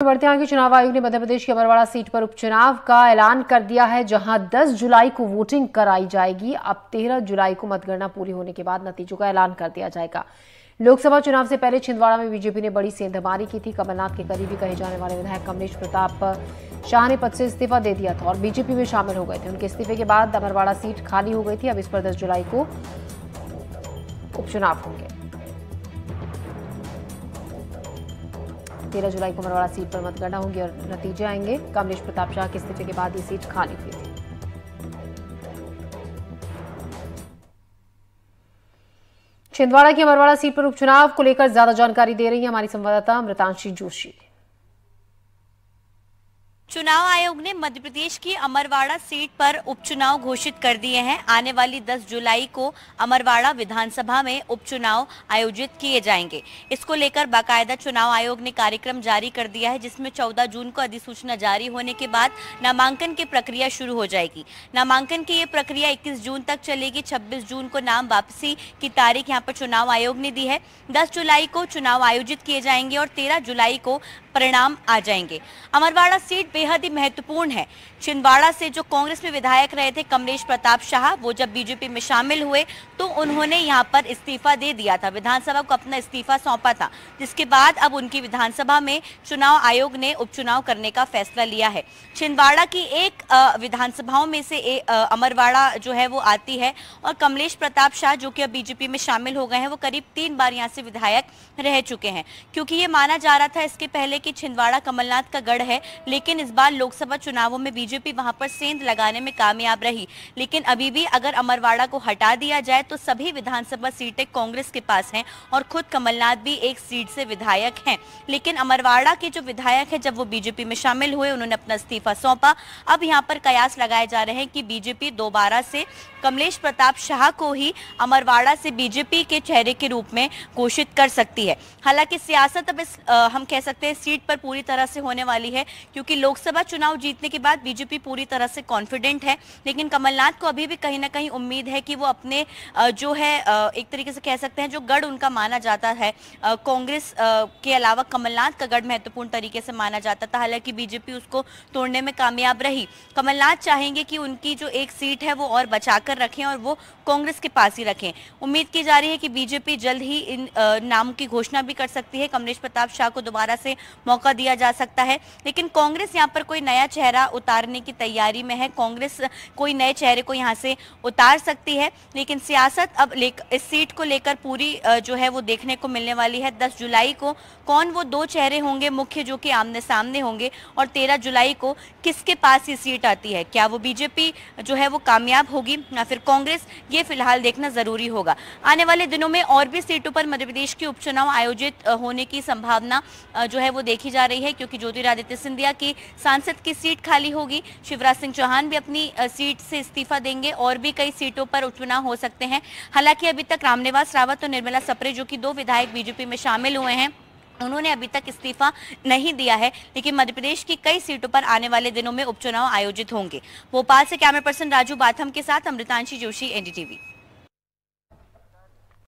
तो बढ़ते आगे चुनाव आयोग ने मध्य प्रदेश की अमरवाड़ा सीट पर उपचुनाव का ऐलान कर दिया है जहां 10 जुलाई को वोटिंग कराई जाएगी अब 13 जुलाई को मतगणना पूरी होने के बाद नतीजों का ऐलान कर दिया जाएगा लोकसभा चुनाव से पहले छिंदवाड़ा में बीजेपी ने बड़ी सेंधमारी की थी कमलनाथ के करीबी कहे जाने वाले विधायक कमलेश प्रताप शाह ने पद से इस्तीफा दे दिया था और बीजेपी में शामिल हो गए थे उनके इस्तीफे के बाद अमरवाड़ा सीट खाली हो गई थी अब इस पर दस जुलाई को उपचुनाव होंगे तेरह जुलाई को मरवाड़ा सीट पर मतगणना होगी और नतीजे आएंगे कमलेश प्रताप शाह के इस्तीफे के बाद ये सीट खाली हुई छिंदवाड़ा के मरवाड़ा सीट पर उपचुनाव को लेकर ज्यादा जानकारी दे रही है हमारी संवाददाता अमृतांशी जोशी चुनाव आयोग ने मध्य प्रदेश की अमरवाड़ा सीट पर उपचुनाव घोषित कर दिए हैं आने वाली 10 जुलाई को अमरवाड़ा विधानसभा में उपचुनाव आयोजित किए जाएंगे इसको लेकर बाकायदा चुनाव आयोग ने कार्यक्रम जारी कर दिया है जिसमें 14 जून को अधिसूचना जारी होने के बाद नामांकन की प्रक्रिया शुरू हो जाएगी नामांकन की ये प्रक्रिया इक्कीस जून तक चलेगी छब्बीस जून को नाम वापसी की तारीख यहाँ पर चुनाव आयोग ने दी है दस जुलाई को चुनाव आयोजित किए जाएंगे और तेरह जुलाई को परिणाम आ जाएंगे अमरवाड़ा सीट बेहद ही महत्वपूर्ण है छिंदवाड़ा से जो कांग्रेस में विधायक रहे थे कमलेश प्रताप शाह वो जब बीजेपी में शामिल हुए तो उन्होंने यहाँ पर इस्तीफा दे दिया था विधानसभा को अपना इस्तीफा सौंपा था जिसके बाद अब उनकी विधानसभा में चुनाव आयोग ने उपचुनाव करने का फैसला लिया है छिंदवाड़ा की एक विधानसभाओं में से अमरवाड़ा जो है वो आती है और कमलेश प्रताप शाह जो कि अब बीजेपी में शामिल हो गए हैं वो करीब तीन बार यहाँ से विधायक रह चुके हैं क्योंकि ये माना जा रहा था इसके पहले कि छिंदवाड़ा कमलनाथ का गढ़ है लेकिन इस बार लोकसभा चुनावों में बीजेपी वहां पर सेंध लगाने में कामयाब रही लेकिन अभी भी अगर अमरवाड़ा को हटा दिया जाए तो सभी विधानसभा सीटें कांग्रेस के पास हैं और खुद कमलनाथ भी एक सीट से विधायक हैं लेकिन अमरवाड़ा के जो विधायक है जब वो बीजेपी में शामिल हुए उन्होंने अपना इस्तीफा सौंपा अब यहाँ पर कयास लगाए जा रहे हैं कि बीजेपी दोबारा से कमलेश प्रताप शाह को ही अमरवाड़ा से बीजेपी के चेहरे के रूप में घोषित कर सकती है हालांकि सियासत अब इस आ, हम कह सकते हैं सीट पर पूरी तरह से होने वाली है क्योंकि लोग लोकसभा चुनाव जीतने के बाद बीजेपी पूरी तरह से कॉन्फिडेंट है लेकिन कमलनाथ को अभी भी कहीं ना कहीं उम्मीद है कि वो अपने जो है एक तरीके से कह सकते हैं जो गढ़ उनका माना जाता है कांग्रेस के अलावा कमलनाथ का गढ़ महत्वपूर्ण तरीके से माना जाता था हालांकि बीजेपी उसको तोड़ने में कामयाब रही कमलनाथ चाहेंगे कि उनकी जो एक सीट है वो और बचा कर रखें और वो कांग्रेस के पास ही रखें उम्मीद की जा रही है कि बीजेपी जल्द ही इन नामों की घोषणा भी कर सकती है कमलेश प्रताप शाह को दोबारा से मौका दिया जा सकता है लेकिन कांग्रेस यहाँ यहाँ पर कोई नया चेहरा उतारने की तैयारी में है कांग्रेस कोई नए चेहरे को यहाँ से उतार सकती है लेकिन सियासत अब इस सीट को लेकर पूरी जो है वो देखने को मिलने वाली है दस जुलाई को कौन वो दो चेहरे होंगे मुख्य जो कि आमने सामने होंगे और तेरह जुलाई को किसके पास ये सीट आती है क्या वो बीजेपी जो है वो कामयाब होगी या फिर कांग्रेस ये फिलहाल देखना जरूरी होगा आने वाले दिनों में और भी सीटों पर मध्यप्रदेश के उपचुनाव आयोजित होने की संभावना जो है वो देखी जा रही है क्योंकि ज्योतिरादित्य सिंधिया की सांसद की सीट खाली होगी शिवराज सिंह चौहान भी अपनी सीट से इस्तीफा देंगे और भी कई सीटों पर उपचुनाव हो सकते हैं हालांकि अभी तक रामनिवास रावत और निर्मला सप्रे जो कि दो विधायक बीजेपी में शामिल हुए हैं उन्होंने अभी तक इस्तीफा नहीं दिया है लेकिन मध्य प्रदेश की कई सीटों पर आने वाले दिनों में उपचुनाव आयोजित होंगे भोपाल से कैमरा पर्सन राजू बाथम के साथ अमृतांशी जोशी एनडीटीवी